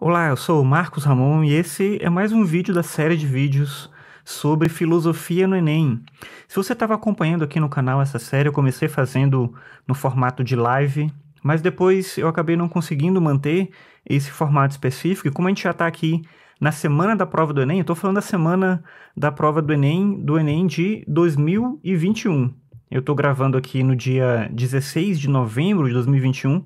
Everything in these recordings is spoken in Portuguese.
Olá, eu sou o Marcos Ramon e esse é mais um vídeo da série de vídeos sobre filosofia no Enem. Se você estava acompanhando aqui no canal essa série, eu comecei fazendo no formato de live, mas depois eu acabei não conseguindo manter esse formato específico. E como a gente já está aqui na semana da prova do Enem, eu estou falando da semana da prova do Enem, do Enem de 2021. Eu estou gravando aqui no dia 16 de novembro de 2021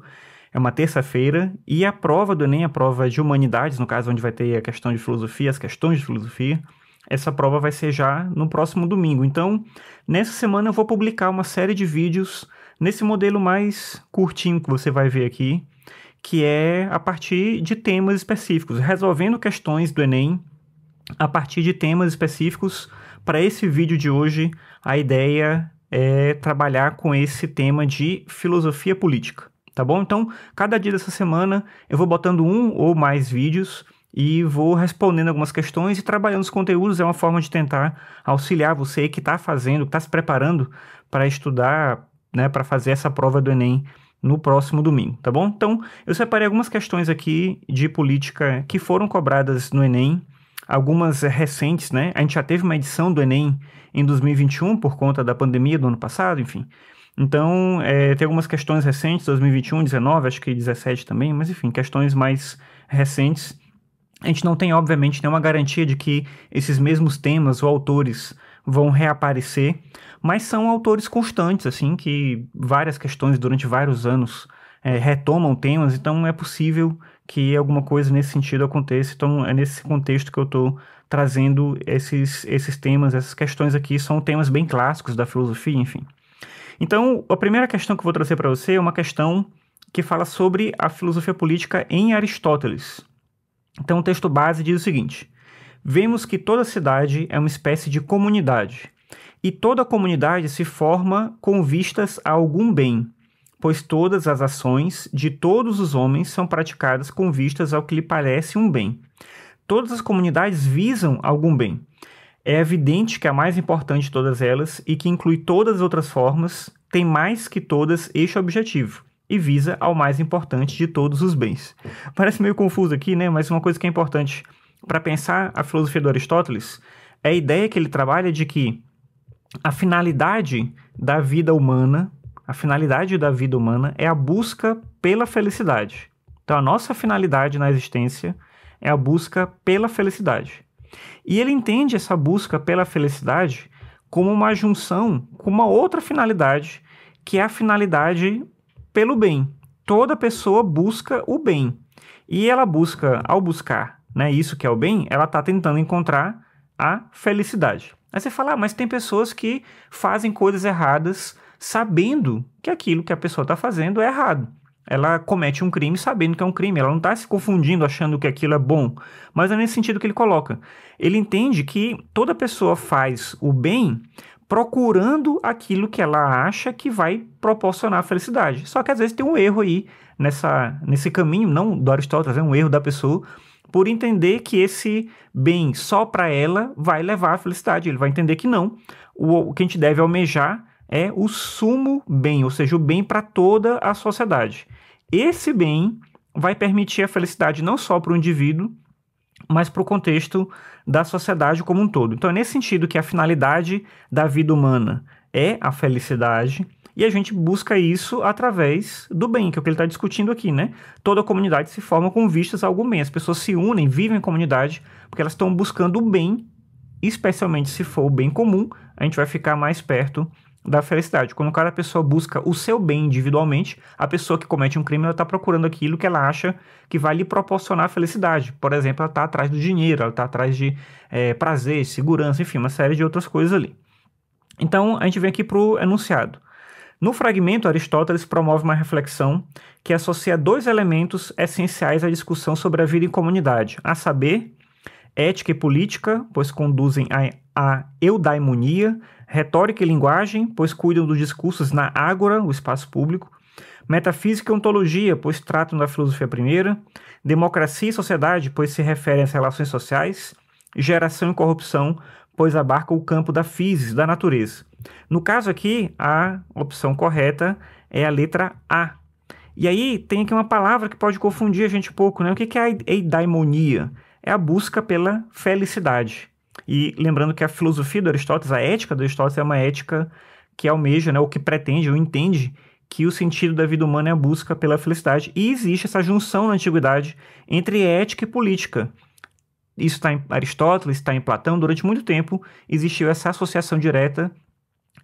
é uma terça-feira, e a prova do Enem, a prova de humanidades, no caso, onde vai ter a questão de filosofia, as questões de filosofia, essa prova vai ser já no próximo domingo. Então, nessa semana eu vou publicar uma série de vídeos nesse modelo mais curtinho que você vai ver aqui, que é a partir de temas específicos, resolvendo questões do Enem a partir de temas específicos. Para esse vídeo de hoje, a ideia é trabalhar com esse tema de filosofia política tá bom? Então, cada dia dessa semana eu vou botando um ou mais vídeos e vou respondendo algumas questões e trabalhando os conteúdos. É uma forma de tentar auxiliar você que está fazendo, que está se preparando para estudar, né, para fazer essa prova do Enem no próximo domingo, tá bom? Então, eu separei algumas questões aqui de política que foram cobradas no Enem, algumas recentes, né? A gente já teve uma edição do Enem em 2021 por conta da pandemia do ano passado, enfim. Então, é, tem algumas questões recentes, 2021, 19, acho que 17 também, mas enfim, questões mais recentes. A gente não tem, obviamente, nenhuma garantia de que esses mesmos temas ou autores vão reaparecer, mas são autores constantes, assim, que várias questões durante vários anos é, retomam temas, então é possível que alguma coisa nesse sentido aconteça. Então, é nesse contexto que eu estou trazendo esses, esses temas, essas questões aqui, são temas bem clássicos da filosofia, enfim. Então, a primeira questão que eu vou trazer para você é uma questão que fala sobre a filosofia política em Aristóteles. Então, o texto base diz o seguinte: Vemos que toda cidade é uma espécie de comunidade, e toda comunidade se forma com vistas a algum bem, pois todas as ações de todos os homens são praticadas com vistas ao que lhe parece um bem. Todas as comunidades visam algum bem. É evidente que a mais importante de todas elas, e que inclui todas as outras formas, tem mais que todas este objetivo e visa ao mais importante de todos os bens. Parece meio confuso aqui, né? Mas uma coisa que é importante para pensar a filosofia de Aristóteles é a ideia que ele trabalha de que a finalidade da vida humana, a finalidade da vida humana é a busca pela felicidade. Então a nossa finalidade na existência é a busca pela felicidade. E ele entende essa busca pela felicidade como uma junção com uma outra finalidade, que é a finalidade pelo bem. Toda pessoa busca o bem. E ela busca, ao buscar né, isso que é o bem, ela está tentando encontrar a felicidade. Aí você fala, ah, mas tem pessoas que fazem coisas erradas sabendo que aquilo que a pessoa está fazendo é errado. Ela comete um crime sabendo que é um crime, ela não está se confundindo achando que aquilo é bom. Mas é nesse sentido que ele coloca. Ele entende que toda pessoa faz o bem procurando aquilo que ela acha que vai proporcionar felicidade. Só que às vezes tem um erro aí nessa, nesse caminho, não do Aristóteles, é um erro da pessoa por entender que esse bem só para ela vai levar à felicidade. Ele vai entender que não. O, o que a gente deve almejar é o sumo bem, ou seja, o bem para toda a sociedade. Esse bem vai permitir a felicidade não só para o indivíduo, mas para o contexto da sociedade como um todo. Então, é nesse sentido que a finalidade da vida humana é a felicidade, e a gente busca isso através do bem, que é o que ele está discutindo aqui, né? Toda comunidade se forma com vistas a algum bem. As pessoas se unem, vivem em comunidade, porque elas estão buscando o bem, especialmente se for o bem comum, a gente vai ficar mais perto da felicidade. Quando cada pessoa busca o seu bem individualmente, a pessoa que comete um crime ela está procurando aquilo que ela acha que vai lhe proporcionar felicidade. Por exemplo, ela está atrás do dinheiro, ela está atrás de é, prazer, segurança, enfim, uma série de outras coisas ali. Então, a gente vem aqui para o enunciado. No fragmento, Aristóteles promove uma reflexão que associa dois elementos essenciais à discussão sobre a vida em comunidade, a saber, ética e política, pois conduzem à a eudaimonia, retórica e linguagem, pois cuidam dos discursos na ágora, o espaço público, metafísica e ontologia, pois tratam da filosofia primeira, democracia e sociedade, pois se referem às relações sociais, geração e corrupção, pois abarca o campo da física, da natureza. No caso aqui, a opção correta é a letra A. E aí tem aqui uma palavra que pode confundir a gente um pouco, né? O que é a eudaimonia? É a busca pela felicidade. E lembrando que a filosofia do Aristóteles, a ética do Aristóteles é uma ética que almeja, né, ou que pretende, ou entende que o sentido da vida humana é a busca pela felicidade. E existe essa junção na antiguidade entre ética e política. Isso está em Aristóteles, está em Platão. Durante muito tempo existiu essa associação direta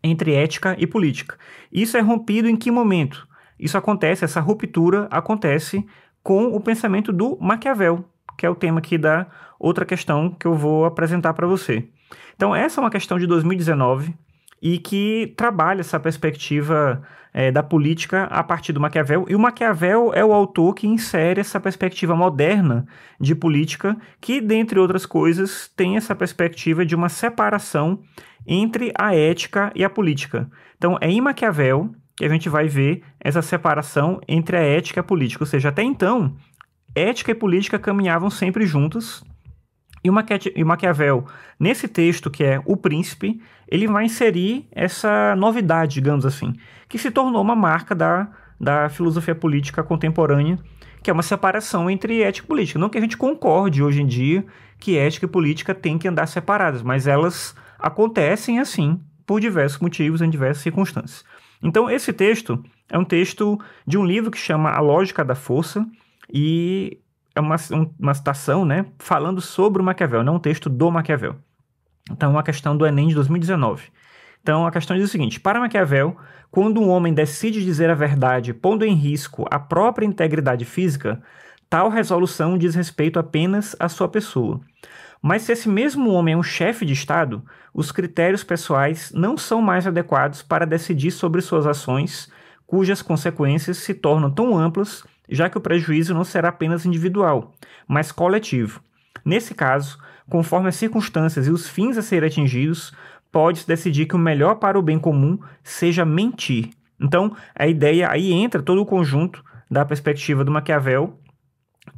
entre ética e política. Isso é rompido em que momento? Isso acontece, essa ruptura acontece com o pensamento do Maquiavel, que é o tema aqui da outra questão que eu vou apresentar para você. Então, essa é uma questão de 2019 e que trabalha essa perspectiva é, da política a partir do Maquiavel. E o Maquiavel é o autor que insere essa perspectiva moderna de política, que, dentre outras coisas, tem essa perspectiva de uma separação entre a ética e a política. Então, é em Maquiavel que a gente vai ver essa separação entre a ética e a política. Ou seja, até então, Ética e política caminhavam sempre juntas. E o Maquiavel, nesse texto que é O Príncipe, ele vai inserir essa novidade, digamos assim, que se tornou uma marca da, da filosofia política contemporânea, que é uma separação entre ética e política. Não que a gente concorde hoje em dia que ética e política têm que andar separadas, mas elas acontecem assim, por diversos motivos, em diversas circunstâncias. Então, esse texto é um texto de um livro que chama A Lógica da Força, e é uma, uma citação, né, falando sobre o Maquiavel, não um texto do Maquiavel. Então, a questão do Enem de 2019. Então, a questão diz o seguinte: para Maquiavel, quando um homem decide dizer a verdade pondo em risco a própria integridade física, tal resolução diz respeito apenas à sua pessoa. Mas se esse mesmo homem é um chefe de Estado, os critérios pessoais não são mais adequados para decidir sobre suas ações, cujas consequências se tornam tão amplas já que o prejuízo não será apenas individual, mas coletivo. Nesse caso, conforme as circunstâncias e os fins a serem atingidos, pode-se decidir que o melhor para o bem comum seja mentir. Então, a ideia aí entra todo o conjunto da perspectiva do Maquiavel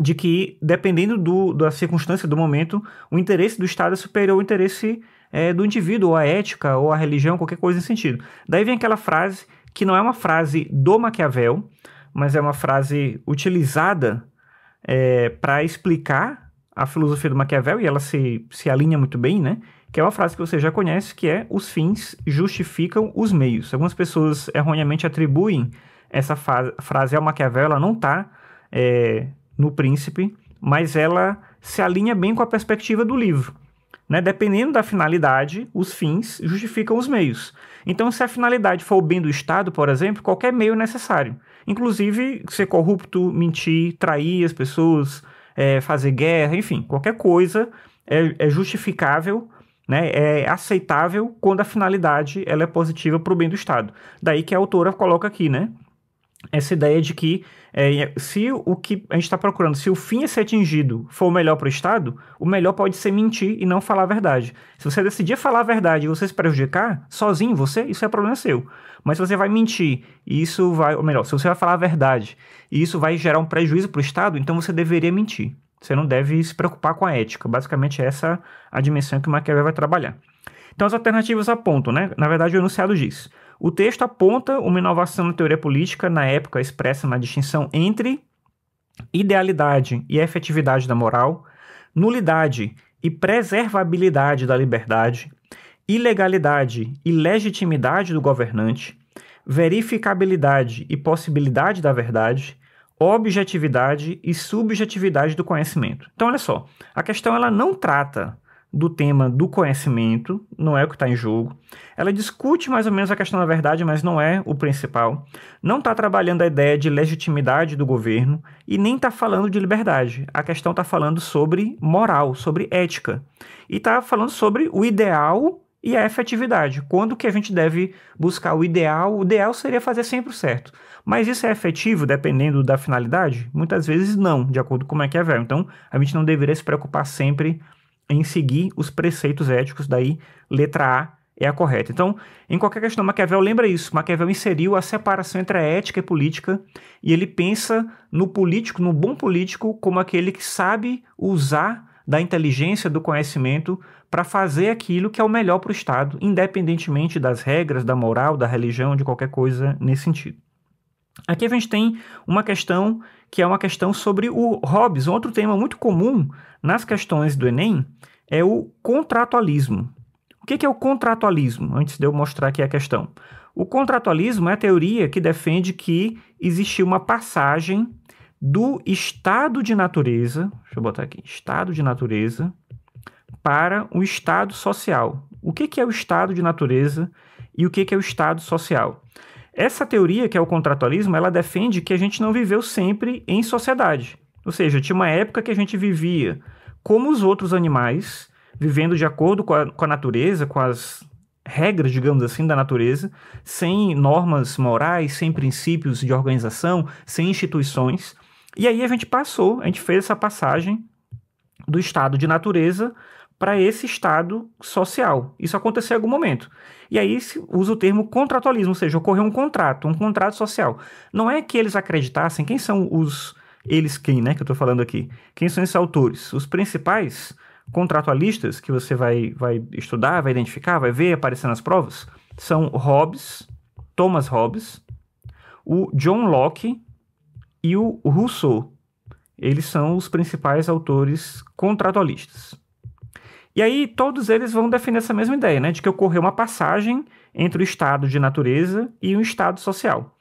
de que, dependendo do, da circunstância do momento, o interesse do Estado é superior ao interesse é, do indivíduo, ou a ética, ou a religião, qualquer coisa nesse sentido. Daí vem aquela frase que não é uma frase do Maquiavel, mas é uma frase utilizada é, para explicar a filosofia do Maquiavel, e ela se, se alinha muito bem, né? Que é uma frase que você já conhece, que é os fins justificam os meios. Algumas pessoas erroneamente atribuem essa frase ao Maquiavel, ela não está é, no Príncipe, mas ela se alinha bem com a perspectiva do livro. Né? Dependendo da finalidade, os fins justificam os meios. Então, se a finalidade for o bem do Estado, por exemplo, qualquer meio é necessário. Inclusive, ser corrupto, mentir, trair as pessoas, é, fazer guerra, enfim, qualquer coisa é, é justificável né, é aceitável quando a finalidade ela é positiva para o bem do Estado. Daí que a autora coloca aqui, né? essa ideia de que é, se o que a gente está procurando, se o fim a é ser atingido for o melhor para o Estado, o melhor pode ser mentir e não falar a verdade. Se você decidir falar a verdade e você se prejudicar, sozinho você, isso é problema seu. Mas se você vai mentir e isso vai, ou melhor, se você vai falar a verdade e isso vai gerar um prejuízo para o Estado, então você deveria mentir. Você não deve se preocupar com a ética. Basicamente essa é a dimensão que o Maquiavel vai trabalhar. Então as alternativas apontam, né? Na verdade o enunciado diz... O texto aponta uma inovação na teoria política, na época expressa na distinção entre idealidade e efetividade da moral, nulidade e preservabilidade da liberdade, ilegalidade e legitimidade do governante, verificabilidade e possibilidade da verdade, objetividade e subjetividade do conhecimento. Então, olha só, a questão ela não trata do tema do conhecimento, não é o que está em jogo. Ela discute mais ou menos a questão da verdade, mas não é o principal. Não está trabalhando a ideia de legitimidade do governo e nem está falando de liberdade. A questão está falando sobre moral, sobre ética. E está falando sobre o ideal e a efetividade. Quando que a gente deve buscar o ideal? O ideal seria fazer sempre o certo. Mas isso é efetivo dependendo da finalidade? Muitas vezes não, de acordo com como é que é velho. Então, a gente não deveria se preocupar sempre em seguir os preceitos éticos, daí letra A é a correta. Então, em qualquer questão, Maquiavel lembra isso. Maquiavel inseriu a separação entre a ética e a política e ele pensa no político, no bom político, como aquele que sabe usar da inteligência, do conhecimento para fazer aquilo que é o melhor para o Estado, independentemente das regras, da moral, da religião, de qualquer coisa nesse sentido. Aqui a gente tem uma questão que é uma questão sobre o Hobbes, um outro tema muito comum nas questões do Enem é o contratualismo. O que é o contratualismo? Antes de eu mostrar aqui a questão. O contratualismo é a teoria que defende que existiu uma passagem do estado de natureza, deixa eu botar aqui, estado de natureza, para o estado social. O que é o estado de natureza e o que é o estado social? Essa teoria, que é o contratualismo, ela defende que a gente não viveu sempre em sociedade. Ou seja, tinha uma época que a gente vivia como os outros animais, vivendo de acordo com a, com a natureza, com as regras, digamos assim, da natureza, sem normas morais, sem princípios de organização, sem instituições. E aí a gente passou, a gente fez essa passagem do estado de natureza para esse estado social. Isso aconteceu em algum momento. E aí se usa o termo contratualismo, ou seja, ocorreu um contrato, um contrato social. Não é que eles acreditassem, quem são os eles quem, né, que eu estou falando aqui? Quem são esses autores? Os principais contratualistas que você vai, vai estudar, vai identificar, vai ver aparecer nas provas, são Hobbes, Thomas Hobbes, o John Locke e o Rousseau. Eles são os principais autores contratualistas. E aí todos eles vão defender essa mesma ideia, né, de que ocorreu uma passagem entre o estado de natureza e o estado social.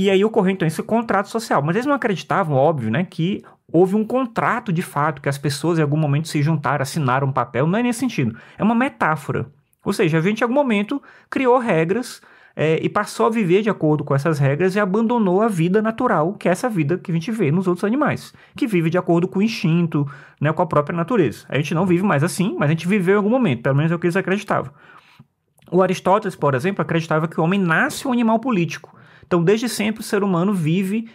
E aí ocorreu então esse contrato social. Mas eles não acreditavam, óbvio, né, que houve um contrato de fato, que as pessoas em algum momento se juntaram, assinaram um papel. Não é nesse sentido. É uma metáfora. Ou seja, a gente em algum momento criou regras é, e passou a viver de acordo com essas regras e abandonou a vida natural, que é essa vida que a gente vê nos outros animais, que vive de acordo com o instinto, né, com a própria natureza. A gente não vive mais assim, mas a gente viveu em algum momento, pelo menos é o que eles acreditavam. O Aristóteles, por exemplo, acreditava que o homem nasce um animal político. Então, desde sempre, o ser humano vive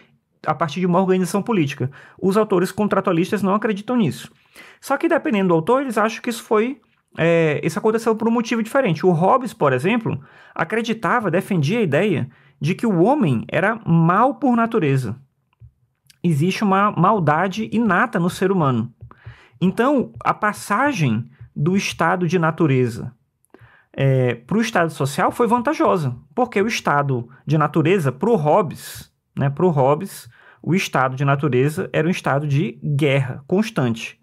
a partir de uma organização política. Os autores contratualistas não acreditam nisso. Só que, dependendo do autor, eles acham que isso foi. É, isso aconteceu por um motivo diferente. O Hobbes, por exemplo, acreditava, defendia a ideia de que o homem era mal por natureza. Existe uma maldade inata no ser humano. Então, a passagem do estado de natureza é, para o Estado Social foi vantajosa, porque o Estado de natureza, para o Hobbes, né, para o Hobbes, o Estado de natureza era um Estado de guerra constante.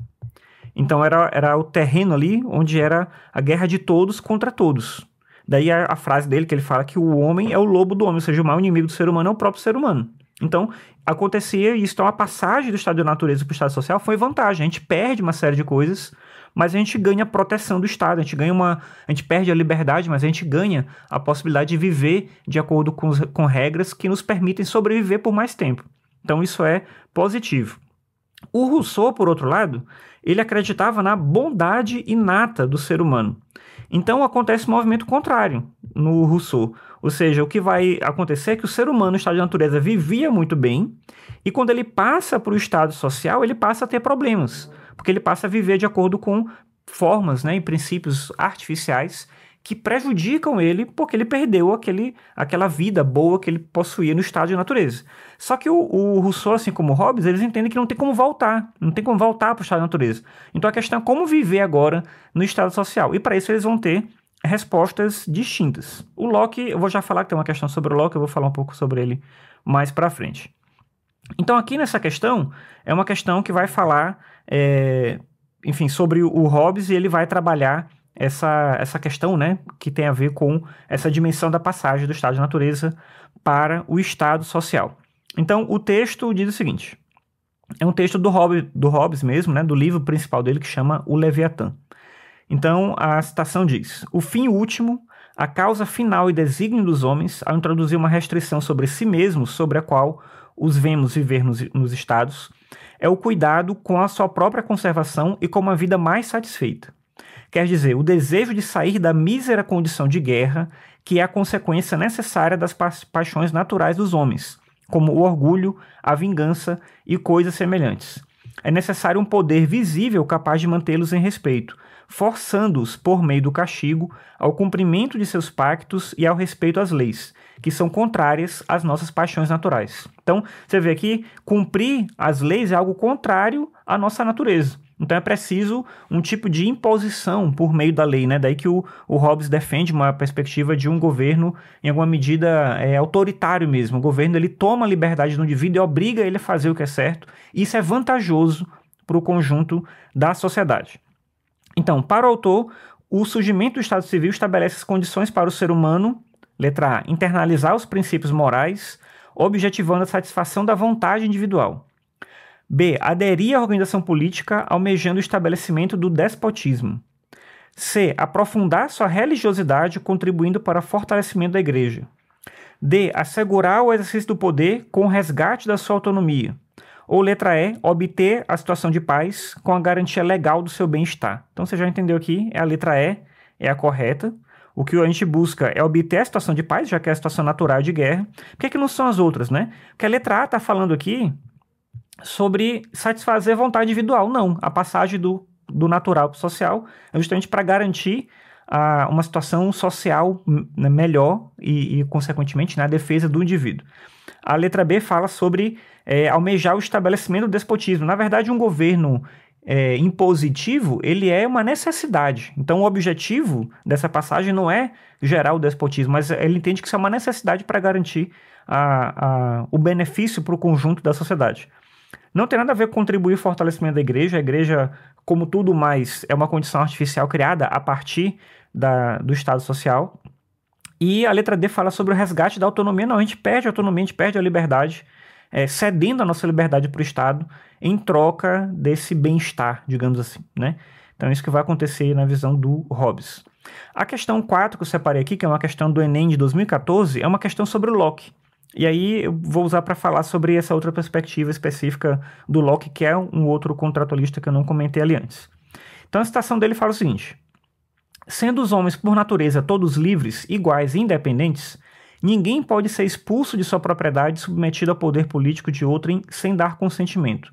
Então era, era o terreno ali onde era a guerra de todos contra todos. Daí a, a frase dele que ele fala que o homem é o lobo do homem, ou seja, o maior inimigo do ser humano é o próprio ser humano. Então, acontecia isso. Então, a passagem do estado de natureza para o estado social foi vantagem. A gente perde uma série de coisas mas a gente ganha proteção do Estado, a gente ganha uma. A gente perde a liberdade, mas a gente ganha a possibilidade de viver de acordo com, com regras que nos permitem sobreviver por mais tempo. Então isso é positivo. O Rousseau, por outro lado, ele acreditava na bondade inata do ser humano. Então acontece o um movimento contrário no Rousseau. Ou seja, o que vai acontecer é que o ser humano, no estado de natureza, vivia muito bem, e quando ele passa para o estado social, ele passa a ter problemas porque ele passa a viver de acordo com formas né, e princípios artificiais que prejudicam ele porque ele perdeu aquele, aquela vida boa que ele possuía no estado de natureza. Só que o, o Rousseau, assim como Hobbes, eles entendem que não tem como voltar, não tem como voltar para o estado de natureza. Então a questão é como viver agora no estado social. E para isso eles vão ter respostas distintas. O Locke, eu vou já falar que tem uma questão sobre o Locke, eu vou falar um pouco sobre ele mais para frente. Então aqui nessa questão é uma questão que vai falar é, enfim, sobre o Hobbes e ele vai trabalhar essa, essa questão, né, que tem a ver com essa dimensão da passagem do estado de natureza para o estado social. Então, o texto diz o seguinte: é um texto do Hobbes, do Hobbes mesmo, né, do livro principal dele que chama O Leviatã. Então, a citação diz: O fim último, a causa final e desígnio dos homens, ao introduzir uma restrição sobre si mesmo sobre a qual os vemos viver nos, nos estados, é o cuidado com a sua própria conservação e com uma vida mais satisfeita. Quer dizer, o desejo de sair da mísera condição de guerra, que é a consequência necessária das pa paixões naturais dos homens, como o orgulho, a vingança e coisas semelhantes. É necessário um poder visível capaz de mantê-los em respeito, forçando-os, por meio do castigo, ao cumprimento de seus pactos e ao respeito às leis, que são contrárias às nossas paixões naturais. Então, você vê aqui, cumprir as leis é algo contrário à nossa natureza. Então é preciso um tipo de imposição por meio da lei, né? Daí que o, o Hobbes defende uma perspectiva de um governo, em alguma medida, é, autoritário mesmo. O governo ele toma a liberdade do indivíduo e obriga ele a fazer o que é certo. Isso é vantajoso para o conjunto da sociedade. Então, para o autor, o surgimento do Estado Civil estabelece as condições para o ser humano Letra A. Internalizar os princípios morais, objetivando a satisfação da vontade individual. B. Aderir à organização política, almejando o estabelecimento do despotismo. C. Aprofundar sua religiosidade, contribuindo para o fortalecimento da igreja. D. Assegurar o exercício do poder com o resgate da sua autonomia. Ou letra E, obter a situação de paz com a garantia legal do seu bem-estar. Então você já entendeu aqui, é a letra E é a correta. O que a gente busca é obter a situação de paz, já que é a situação natural de guerra. Por que, é que não são as outras, né? Porque a letra A está falando aqui sobre satisfazer vontade individual. Não, a passagem do, do natural para o social é justamente para garantir a, ah, uma situação social né, melhor e, e, consequentemente, na né, defesa do indivíduo. A letra B fala sobre é, almejar o estabelecimento do despotismo. Na verdade, um governo é, impositivo, ele é uma necessidade. Então, o objetivo dessa passagem não é gerar o despotismo, mas ele entende que isso é uma necessidade para garantir a, a, o benefício para o conjunto da sociedade. Não tem nada a ver com contribuir ao fortalecimento da igreja. A igreja, como tudo mais, é uma condição artificial criada a partir da, do Estado Social. E a letra D fala sobre o resgate da autonomia. Não, a gente perde a autonomia, a gente perde a liberdade é, cedendo a nossa liberdade para o Estado em troca desse bem-estar, digamos assim, né? Então, é isso que vai acontecer na visão do Hobbes. A questão 4 que eu separei aqui, que é uma questão do Enem de 2014, é uma questão sobre Locke. E aí eu vou usar para falar sobre essa outra perspectiva específica do Locke, que é um outro contratualista que eu não comentei ali antes. Então a citação dele fala o seguinte: Sendo os homens por natureza todos livres, iguais e independentes, Ninguém pode ser expulso de sua propriedade submetido ao poder político de outrem sem dar consentimento.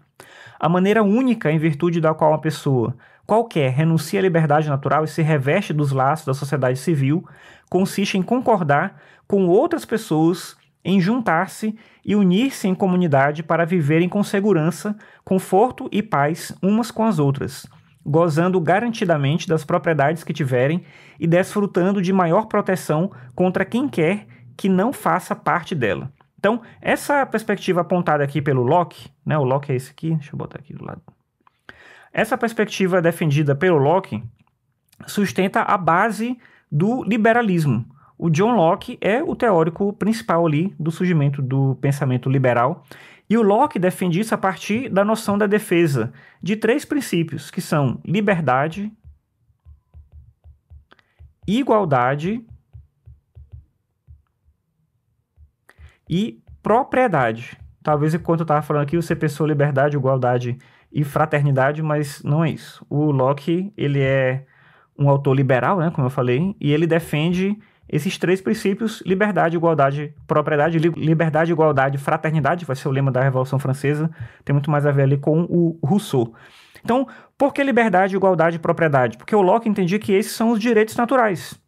A maneira única em virtude da qual uma pessoa qualquer renuncia à liberdade natural e se reveste dos laços da sociedade civil consiste em concordar com outras pessoas em juntar-se e unir-se em comunidade para viverem com segurança, conforto e paz umas com as outras, gozando garantidamente das propriedades que tiverem e desfrutando de maior proteção contra quem quer que não faça parte dela. Então, essa perspectiva apontada aqui pelo Locke, né, o Locke é esse aqui, deixa eu botar aqui do lado. Essa perspectiva defendida pelo Locke sustenta a base do liberalismo. O John Locke é o teórico principal ali do surgimento do pensamento liberal. E o Locke defende isso a partir da noção da defesa de três princípios, que são liberdade, igualdade e propriedade. Talvez enquanto eu estava falando aqui, você pensou liberdade, igualdade e fraternidade, mas não é isso. O Locke, ele é um autor liberal, né, como eu falei, e ele defende esses três princípios: liberdade, igualdade, propriedade, liberdade, igualdade, fraternidade, vai ser o lema da Revolução Francesa, tem muito mais a ver ali com o Rousseau. Então, por que liberdade, igualdade e propriedade? Porque o Locke entendia que esses são os direitos naturais.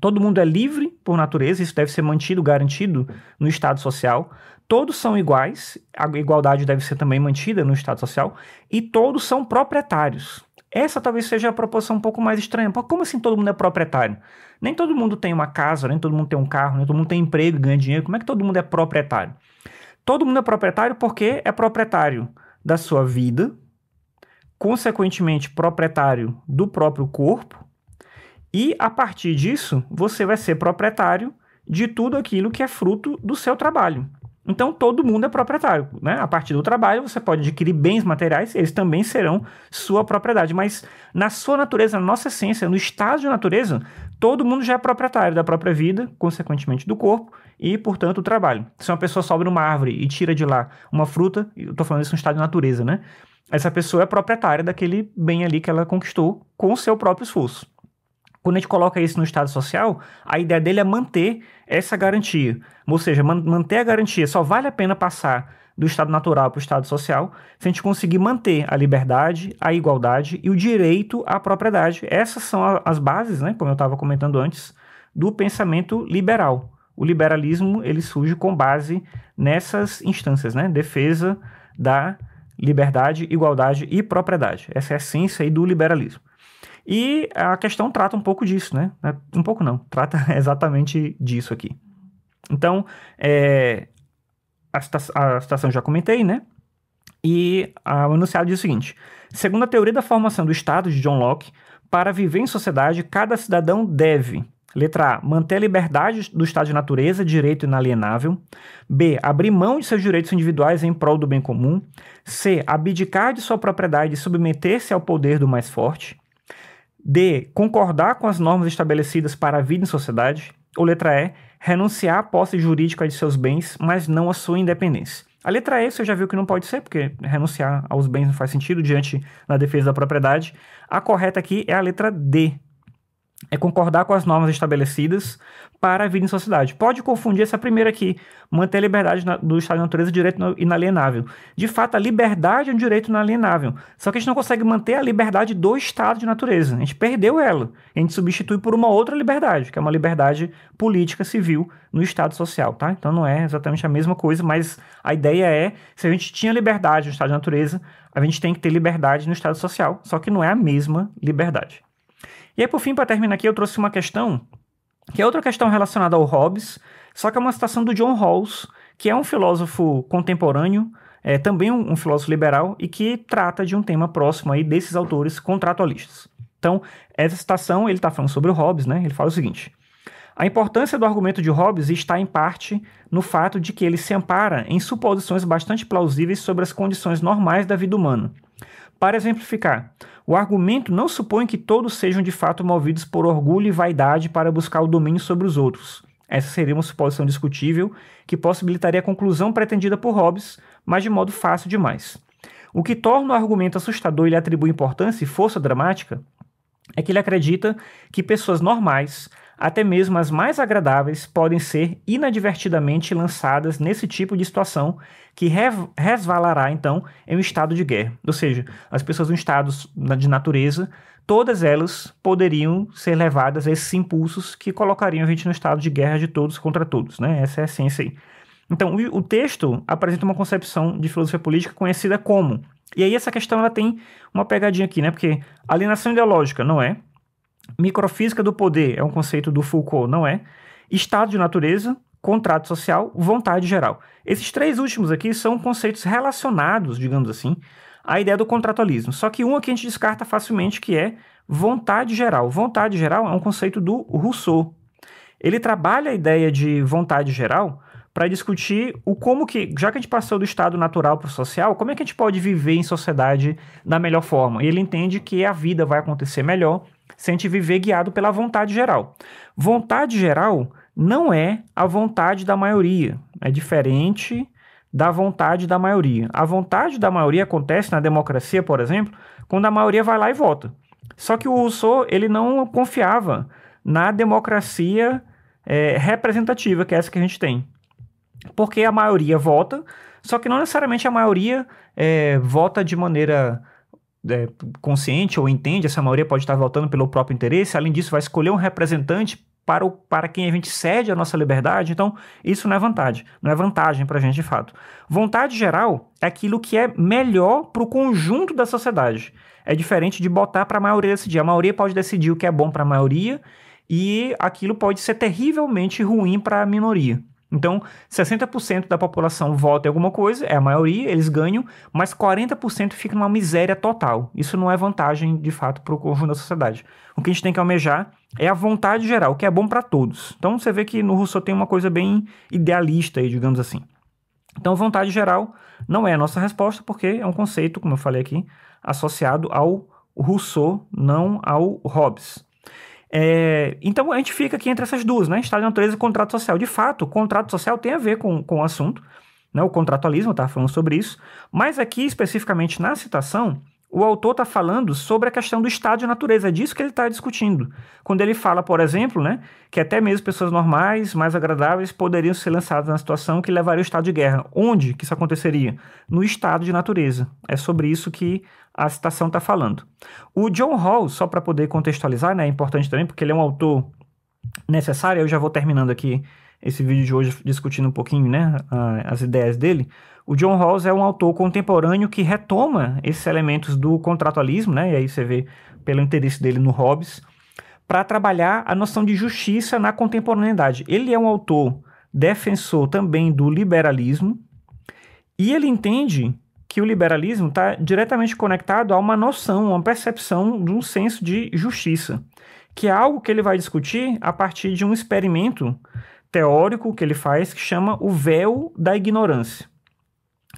Todo mundo é livre por natureza, isso deve ser mantido, garantido no Estado Social. Todos são iguais, a igualdade deve ser também mantida no Estado Social. E todos são proprietários. Essa talvez seja a proporção um pouco mais estranha. Como assim todo mundo é proprietário? Nem todo mundo tem uma casa, nem todo mundo tem um carro, nem todo mundo tem emprego e ganha dinheiro. Como é que todo mundo é proprietário? Todo mundo é proprietário porque é proprietário da sua vida, consequentemente proprietário do próprio corpo, e a partir disso, você vai ser proprietário de tudo aquilo que é fruto do seu trabalho. Então todo mundo é proprietário, né? A partir do trabalho você pode adquirir bens materiais, eles também serão sua propriedade, mas na sua natureza, na nossa essência, no estado de natureza, todo mundo já é proprietário da própria vida, consequentemente do corpo e, portanto, do trabalho. Se uma pessoa sobe numa árvore e tira de lá uma fruta, eu estou falando isso no estado de natureza, né? Essa pessoa é proprietária daquele bem ali que ela conquistou com seu próprio esforço. Quando a gente coloca isso no Estado Social, a ideia dele é manter essa garantia. Ou seja, man manter a garantia. Só vale a pena passar do Estado Natural para o Estado Social se a gente conseguir manter a liberdade, a igualdade e o direito à propriedade. Essas são a, as bases, né, como eu estava comentando antes, do pensamento liberal. O liberalismo ele surge com base nessas instâncias, né? defesa da liberdade, igualdade e propriedade. Essa é a essência do liberalismo. E a questão trata um pouco disso, né? É, um pouco não, trata exatamente disso aqui. Então, é, a, citação, a citação já comentei, né? E a, o enunciado diz o seguinte: segundo a teoria da formação do Estado de John Locke, para viver em sociedade, cada cidadão deve. Letra A. Manter a liberdade do estado de natureza, direito inalienável. B. Abrir mão de seus direitos individuais em prol do bem comum. C. Abdicar de sua propriedade e submeter-se ao poder do mais forte. D. Concordar com as normas estabelecidas para a vida em sociedade. Ou letra E. Renunciar à posse jurídica de seus bens, mas não à sua independência. A letra E você já viu que não pode ser, porque renunciar aos bens não faz sentido diante da defesa da propriedade. A correta aqui é a letra D, é concordar com as normas estabelecidas para a vida em sociedade. Pode confundir essa primeira aqui, manter a liberdade na, do estado de natureza direito inalienável. De fato, a liberdade é um direito inalienável, só que a gente não consegue manter a liberdade do estado de natureza. A gente perdeu ela. A gente substitui por uma outra liberdade, que é uma liberdade política civil no estado social, tá? Então não é exatamente a mesma coisa, mas a ideia é, se a gente tinha liberdade no estado de natureza, a gente tem que ter liberdade no estado social, só que não é a mesma liberdade. E aí, por fim, para terminar aqui, eu trouxe uma questão, que é outra questão relacionada ao Hobbes, só que é uma citação do John Rawls, que é um filósofo contemporâneo, é também um, um filósofo liberal, e que trata de um tema próximo aí desses autores contratualistas. Então, essa citação, ele está falando sobre o Hobbes, né? Ele fala o seguinte... A importância do argumento de Hobbes está, em parte, no fato de que ele se ampara em suposições bastante plausíveis sobre as condições normais da vida humana. Para exemplificar, o argumento não supõe que todos sejam de fato movidos por orgulho e vaidade para buscar o domínio sobre os outros. Essa seria uma suposição discutível que possibilitaria a conclusão pretendida por Hobbes, mas de modo fácil demais. O que torna o argumento assustador e lhe atribui importância e força dramática é que ele acredita que pessoas normais até mesmo as mais agradáveis podem ser inadvertidamente lançadas nesse tipo de situação que resvalará então em um estado de guerra. Ou seja, as pessoas em estado de natureza, todas elas poderiam ser levadas a esses impulsos que colocariam a gente no estado de guerra de todos contra todos, né? Essa é a essência aí. Então, o texto apresenta uma concepção de filosofia política conhecida como. E aí essa questão ela tem uma pegadinha aqui, né? Porque alienação ideológica não é, Microfísica do poder é um conceito do Foucault, não é? Estado de natureza, contrato social, vontade geral. Esses três últimos aqui são conceitos relacionados, digamos assim, à ideia do contratualismo. Só que um aqui a gente descarta facilmente, que é vontade geral. Vontade geral é um conceito do Rousseau. Ele trabalha a ideia de vontade geral para discutir o como que, já que a gente passou do estado natural para o social, como é que a gente pode viver em sociedade da melhor forma. E ele entende que a vida vai acontecer melhor se a gente viver guiado pela vontade geral. Vontade geral não é a vontade da maioria, é diferente da vontade da maioria. A vontade da maioria acontece na democracia, por exemplo, quando a maioria vai lá e vota. Só que o Rousseau ele não confiava na democracia é, representativa, que é essa que a gente tem. Porque a maioria vota, só que não necessariamente a maioria é, vota de maneira é, consciente ou entende, essa maioria pode estar votando pelo próprio interesse, além disso, vai escolher um representante para, o, para quem a gente cede a nossa liberdade, então isso não é vantagem, não é vantagem para a gente de fato. Vontade geral é aquilo que é melhor para o conjunto da sociedade. É diferente de botar para a maioria decidir. A maioria pode decidir o que é bom para a maioria e aquilo pode ser terrivelmente ruim para a minoria. Então, 60% da população vota em alguma coisa, é a maioria, eles ganham, mas 40% fica numa miséria total. Isso não é vantagem, de fato, para o conjunto da sociedade. O que a gente tem que almejar é a vontade geral, que é bom para todos. Então, você vê que no Rousseau tem uma coisa bem idealista, aí, digamos assim. Então, vontade geral não é a nossa resposta, porque é um conceito, como eu falei aqui, associado ao Rousseau, não ao Hobbes. É, então a gente fica aqui entre essas duas, né? Estado de natureza e contrato social. De fato, contrato social tem a ver com, com o assunto, né? O contratualismo está falando sobre isso, mas aqui especificamente na citação, o autor está falando sobre a questão do estado de natureza, é disso que ele está discutindo. Quando ele fala, por exemplo, né, que até mesmo pessoas normais, mais agradáveis, poderiam ser lançadas na situação que levaria ao estado de guerra. Onde que isso aconteceria? No estado de natureza. É sobre isso que a citação está falando. O John Hall, só para poder contextualizar, né, é importante também, porque ele é um autor necessário, eu já vou terminando aqui esse vídeo de hoje discutindo um pouquinho né, as ideias dele. O John Rawls é um autor contemporâneo que retoma esses elementos do contratualismo, né, e aí você vê pelo interesse dele no Hobbes, para trabalhar a noção de justiça na contemporaneidade. Ele é um autor defensor também do liberalismo e ele entende que o liberalismo está diretamente conectado a uma noção, a uma percepção de um senso de justiça, que é algo que ele vai discutir a partir de um experimento teórico que ele faz que chama o véu da ignorância.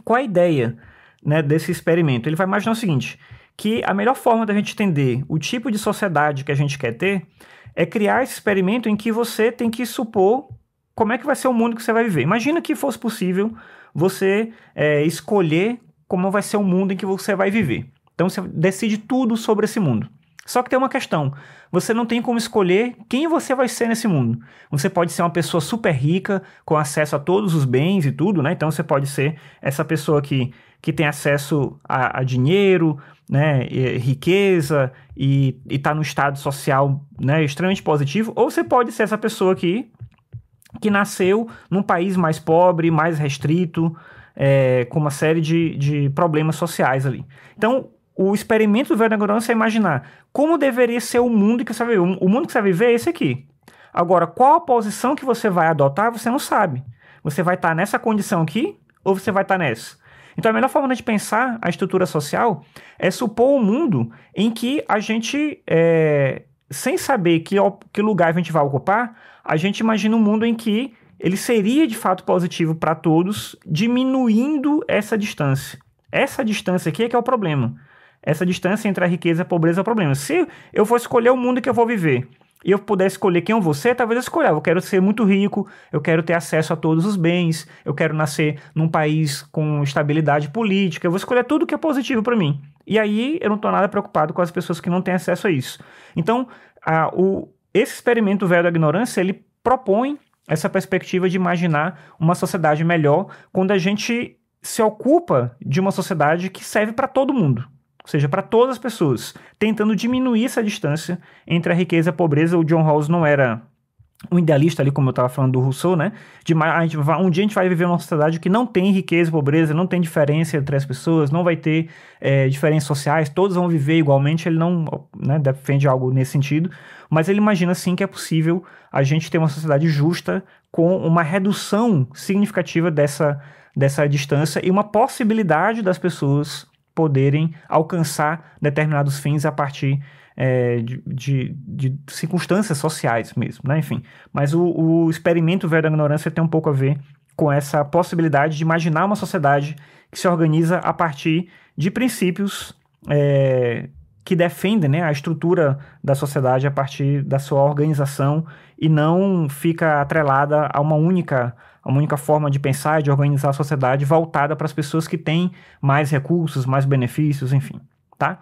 Qual a ideia né, desse experimento? Ele vai imaginar o seguinte: que a melhor forma da gente entender o tipo de sociedade que a gente quer ter é criar esse experimento em que você tem que supor como é que vai ser o mundo que você vai viver. Imagina que fosse possível você é, escolher como vai ser o mundo em que você vai viver. Então você decide tudo sobre esse mundo. Só que tem uma questão: você não tem como escolher quem você vai ser nesse mundo. Você pode ser uma pessoa super rica, com acesso a todos os bens e tudo, né? Então você pode ser essa pessoa que, que tem acesso a, a dinheiro, né? E, eh, riqueza e está no estado social né? extremamente positivo. Ou você pode ser essa pessoa que, que nasceu num país mais pobre, mais restrito é, com uma série de, de problemas sociais ali. Então, o experimento do Werner da é imaginar como deveria ser o mundo que você vai viver. O mundo que você vai viver é esse aqui. Agora, qual a posição que você vai adotar, você não sabe. Você vai estar tá nessa condição aqui ou você vai estar tá nessa? Então, a melhor forma de pensar a estrutura social é supor um mundo em que a gente, é, sem saber que, que lugar a gente vai ocupar, a gente imagina um mundo em que ele seria de fato positivo para todos, diminuindo essa distância. Essa distância aqui é que é o problema. Essa distância entre a riqueza e a pobreza é o problema. Se eu for escolher o mundo que eu vou viver e eu puder escolher quem eu vou ser, talvez eu escolha. Eu quero ser muito rico, eu quero ter acesso a todos os bens, eu quero nascer num país com estabilidade política, eu vou escolher tudo que é positivo para mim. E aí eu não estou nada preocupado com as pessoas que não têm acesso a isso. Então, a, o, esse experimento velho da ignorância, ele propõe essa perspectiva de imaginar uma sociedade melhor quando a gente se ocupa de uma sociedade que serve para todo mundo, ou seja, para todas as pessoas, tentando diminuir essa distância entre a riqueza e a pobreza. O John Rawls não era um idealista ali, como eu estava falando do Rousseau, né? De, a gente vai, um dia a gente vai viver uma sociedade que não tem riqueza, pobreza, não tem diferença entre as pessoas, não vai ter é, diferenças sociais, todos vão viver igualmente. Ele não né, defende algo nesse sentido, mas ele imagina sim que é possível a gente ter uma sociedade justa com uma redução significativa dessa, dessa distância e uma possibilidade das pessoas poderem alcançar determinados fins a partir é, de, de, de, circunstâncias sociais mesmo, né? Enfim, mas o, o experimento Velho da Ignorância tem um pouco a ver com essa possibilidade de imaginar uma sociedade que se organiza a partir de princípios é, que defendem né, a estrutura da sociedade a partir da sua organização e não fica atrelada a uma única a uma única forma de pensar e de organizar a sociedade voltada para as pessoas que têm mais recursos, mais benefícios, enfim, tá?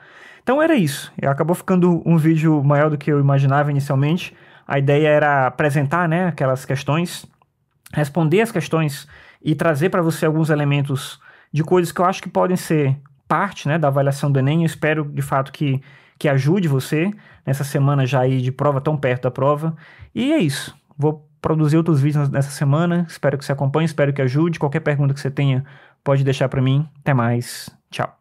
Então era isso. Acabou ficando um vídeo maior do que eu imaginava inicialmente. A ideia era apresentar né, aquelas questões, responder as questões e trazer para você alguns elementos de coisas que eu acho que podem ser parte né, da avaliação do Enem. Eu espero, de fato, que, que ajude você nessa semana já aí de prova, tão perto da prova. E é isso. Vou produzir outros vídeos nessa semana. Espero que você acompanhe, espero que ajude. Qualquer pergunta que você tenha, pode deixar para mim. Até mais. Tchau.